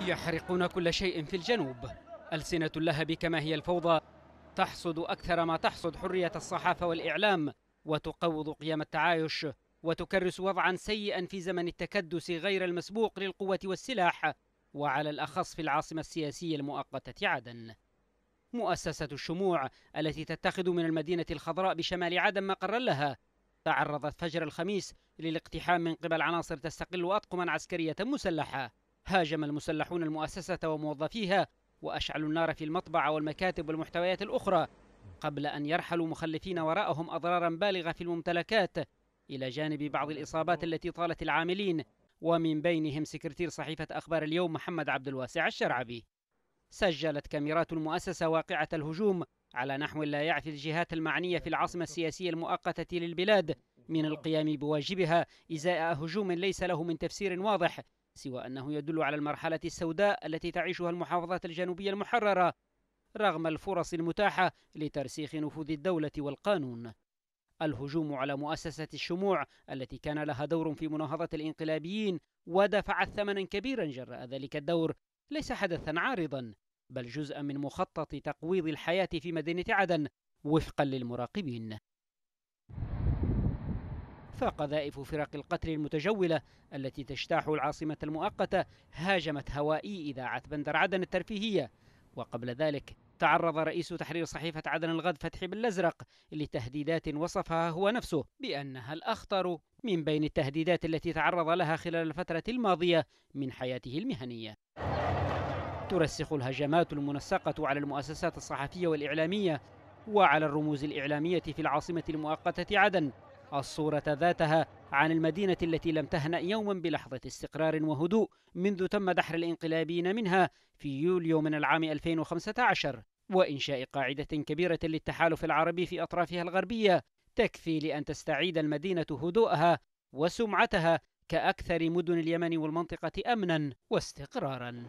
يحرقون كل شيء في الجنوب ألسنة اللهب كما هي الفوضى تحصد أكثر ما تحصد حرية الصحافة والإعلام وتقوض قيام التعايش وتكرس وضعا سيئا في زمن التكدس غير المسبوق للقوة والسلاح وعلى الأخص في العاصمة السياسية المؤقتة عدن مؤسسة الشموع التي تتخذ من المدينة الخضراء بشمال عدن مقرا لها تعرضت فجر الخميس للاقتحام من قبل عناصر تستقل أطقما عسكرية مسلحة هاجم المسلحون المؤسسة وموظفيها وأشعلوا النار في المطبع والمكاتب والمحتويات الأخرى قبل أن يرحلوا مخلفين وراءهم أضرارا بالغة في الممتلكات إلى جانب بعض الإصابات التي طالت العاملين ومن بينهم سكرتير صحيفة أخبار اليوم محمد عبد الواسع الشرعبي سجلت كاميرات المؤسسة واقعة الهجوم على نحو لا يعفي الجهات المعنية في العاصمة السياسية المؤقتة للبلاد من القيام بواجبها إزاء هجوم ليس له من تفسير واضح سوى أنه يدل على المرحلة السوداء التي تعيشها المحافظة الجنوبية المحررة رغم الفرص المتاحة لترسيخ نفوذ الدولة والقانون الهجوم على مؤسسة الشموع التي كان لها دور في مناهضة الانقلابيين ودفعت ثمنا كبيرا جراء ذلك الدور ليس حدثا عارضا بل جزءا من مخطط تقويض الحياة في مدينة عدن وفقا للمراقبين فقذائف فرق القتل المتجولة التي تجتاح العاصمة المؤقتة هاجمت هوائي إذاعة بندر عدن الترفيهية وقبل ذلك تعرض رئيس تحرير صحيفة عدن الغد فتحي بالأزرق لتهديدات وصفها هو نفسه بأنها الأخطر من بين التهديدات التي تعرض لها خلال الفترة الماضية من حياته المهنية ترسخ الهجمات المنسقة على المؤسسات الصحفية والإعلامية وعلى الرموز الإعلامية في العاصمة المؤقتة عدن الصورة ذاتها عن المدينة التي لم تهنأ يوما بلحظة استقرار وهدوء منذ تم دحر الانقلابيين منها في يوليو من العام 2015 وإنشاء قاعدة كبيرة للتحالف العربي في أطرافها الغربية تكفي لأن تستعيد المدينة هدوءها وسمعتها كأكثر مدن اليمن والمنطقة أمنا واستقرارا